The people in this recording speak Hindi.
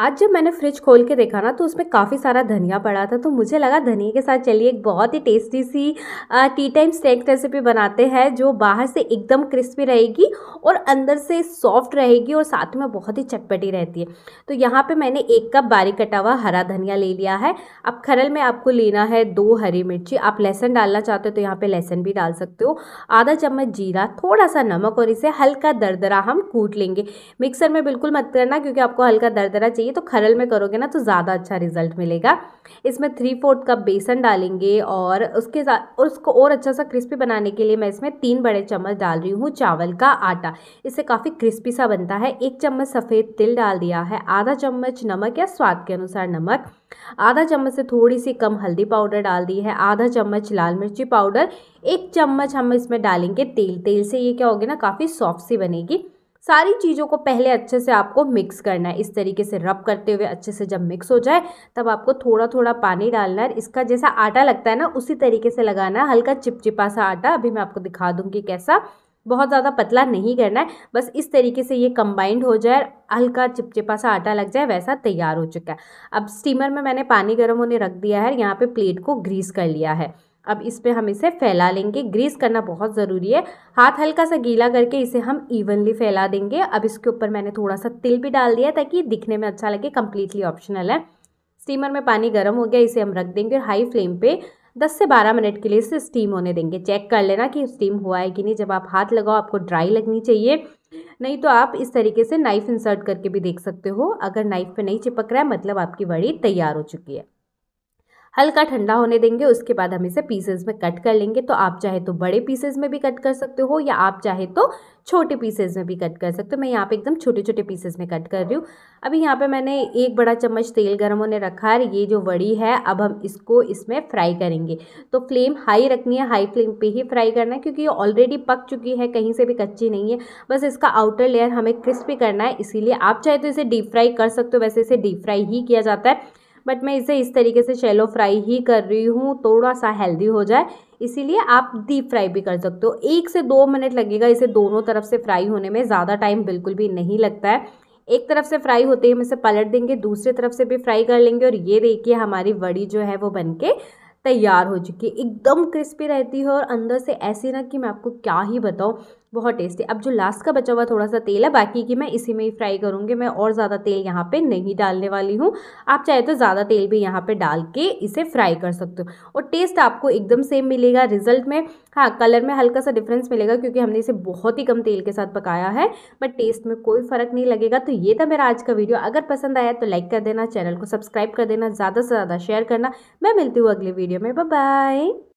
आज जब मैंने फ्रिज खोल के देखा ना तो उसमें काफ़ी सारा धनिया पड़ा था तो मुझे लगा धनिया के साथ चलिए एक बहुत ही टेस्टी सी टी टाइम स्टेक रेसिपी बनाते हैं जो बाहर से एकदम क्रिस्पी रहेगी और अंदर से सॉफ्ट रहेगी और साथ में बहुत ही चटपटी रहती है तो यहाँ पे मैंने एक कप बारीक कटा हुआ हरा धनिया ले लिया है अब खरल में आपको लेना है दो हरी मिर्ची आप लहसन डालना चाहते हो तो यहाँ पर लहसुन भी डाल सकते हो आधा चम्मच जीरा थोड़ा सा नमक और इसे हल्का दरदरा हम कूट लेंगे मिक्सर में बिल्कुल मत करना क्योंकि आपको हल्का दरदरा चाहिए चाहिए तो खरल में करोगे ना तो ज़्यादा अच्छा रिजल्ट मिलेगा इसमें थ्री फोर्थ कप बेसन डालेंगे और उसके साथ उसको और अच्छा सा क्रिस्पी बनाने के लिए मैं इसमें तीन बड़े चम्मच डाल रही हूँ चावल का आटा इससे काफ़ी क्रिस्पी सा बनता है एक चम्मच सफ़ेद तिल डाल दिया है आधा चम्मच नमक या स्वाद के अनुसार नमक आधा चम्मच से थोड़ी सी कम हल्दी पाउडर डाल दी है आधा चम्मच लाल मिर्ची पाउडर एक चम्मच हम इसमें डालेंगे तेल तेल से ये क्या होगी ना काफ़ी सॉफ्ट सी बनेगी सारी चीज़ों को पहले अच्छे से आपको मिक्स करना है इस तरीके से रब करते हुए अच्छे से जब मिक्स हो जाए तब आपको थोड़ा थोड़ा पानी डालना है इसका जैसा आटा लगता है ना उसी तरीके से लगाना है हल्का चिपचिपा सा आटा अभी मैं आपको दिखा दूँगी कैसा बहुत ज़्यादा पतला नहीं करना है बस इस तरीके से ये कंबाइंड हो जाए हल्का चिपचिपा सा आटा लग जाए वैसा तैयार हो चुका है अब स्टीमर में मैंने पानी गर्म होने रख दिया है यहाँ पे प्लेट को ग्रीस कर लिया है अब इस पर हम इसे फैला लेंगे ग्रीस करना बहुत ज़रूरी है हाथ हल्का सा गीला करके इसे हम इवनली फैला देंगे अब इसके ऊपर मैंने थोड़ा सा तिल भी डाल दिया ताकि दिखने में अच्छा लगे कम्प्लीटली ऑप्शनल है स्टीमर में पानी गर्म हो गया इसे हम रख देंगे और हाई फ्लेम पर दस से बारह मिनट के लिए इसे स्टीम होने देंगे चेक कर लेना कि स्टीम हुआ है कि नहीं जब आप हाथ लगाओ आपको ड्राई लगनी चाहिए नहीं तो आप इस तरीके से नाइफ़ इंसर्ट करके भी देख सकते हो अगर नाइफ़ पे नहीं चिपक रहा है मतलब आपकी वड़ी तैयार हो चुकी है हल्का ठंडा होने देंगे उसके बाद हम इसे पीसेज में कट कर लेंगे तो आप चाहे तो बड़े पीसेज में भी कट कर सकते हो या आप चाहे तो छोटे पीसेज में भी कट कर सकते हो मैं यहाँ पे एकदम छोटे छोटे पीसेज में कट कर रही हूँ अभी यहाँ पे मैंने एक बड़ा चम्मच तेल गर्म होने रखा है ये जो वड़ी है अब हम इसको इसमें फ्राई करेंगे तो फ्लेम हाई रखनी है हाई फ्लेम पर ही फ्राई करना है क्योंकि ये ऑलरेडी पक चुकी है कहीं से भी कच्ची नहीं है बस इसका आउटर लेयर हमें क्रिस्पी करना है इसीलिए आप चाहे तो इसे डीप फ्राई कर सकते हो वैसे इसे डीप फ्राई ही किया जाता है बट मैं इसे इस तरीके से शेलो फ्राई ही कर रही हूँ थोड़ा सा हेल्दी हो जाए इसीलिए आप डीप फ्राई भी कर सकते हो एक से दो मिनट लगेगा इसे दोनों तरफ से फ्राई होने में ज़्यादा टाइम बिल्कुल भी नहीं लगता है एक तरफ से फ्राई होते ही हम इसे पलट देंगे दूसरी तरफ से भी फ्राई कर लेंगे और ये देखिए हमारी वड़ी जो है वो के तैयार हो चुकी है एकदम क्रिस्पी रहती है और अंदर से ऐसी ना कि मैं आपको क्या ही बताऊँ बहुत टेस्टी अब जो लास्ट का बचा हुआ थोड़ा सा तेल है बाकी की मैं इसी में ही फ्राई करूँगी मैं और ज़्यादा तेल यहाँ पे नहीं डालने वाली हूँ आप चाहे तो ज़्यादा तेल भी यहाँ पे डाल के इसे फ्राई कर सकते हो और टेस्ट आपको एकदम सेम मिलेगा रिजल्ट में हाँ कलर में हल्का सा डिफरेंस मिलेगा क्योंकि हमने इसे बहुत ही कम तेल के साथ पकाया है बट टेस्ट में कोई फ़र्क नहीं लगेगा तो ये था मेरा आज का वीडियो अगर पसंद आया तो लाइक कर देना चैनल को सब्सक्राइब कर देना ज़्यादा से ज़्यादा शेयर करना मैं मिलती हूँ अगले वीडियो में बाय